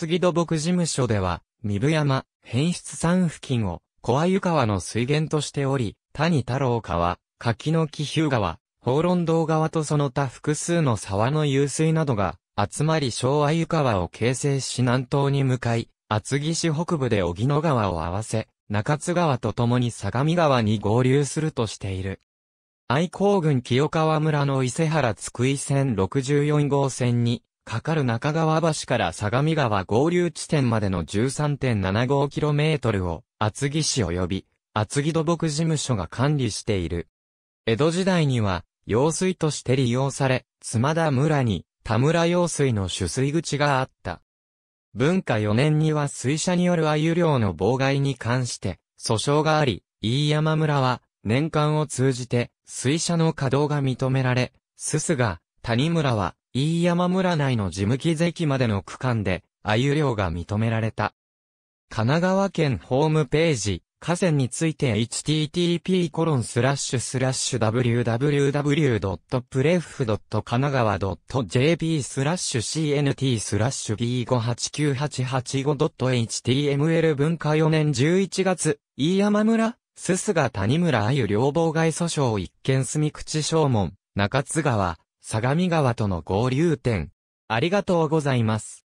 次土木事務所では、三部山、変質山付近を、小鮎川の水源としており、谷太郎川、柿の木日向川、宝論道川とその他複数の沢の湧水などが、集まり小鮎川を形成し南東に向かい、厚木市北部で荻野川を合わせ、中津川と共に相模川に合流するとしている。愛好郡清川村の伊勢原津久井線64号線に、かかる中川橋から相模川合流地点までの 13.75km を厚木市及び厚木土木事務所が管理している。江戸時代には用水として利用され、妻田村に田村用水の取水口があった。文化4年には水車によるゆ漁の妨害に関して訴訟があり、飯山村は年間を通じて水車の稼働が認められ、すすが谷村は飯山村内の事務木関までの区間で、鮎漁が認められた。神奈川県ホームページ、河川について http://www.pref.kanagawa.jp スラッシュ cnt スラッシュ b589885.html 文化4年11月、飯山村、すすが谷村あゆ両妨害訴訟一件住口証門、中津川、相模川との合流点。ありがとうございます。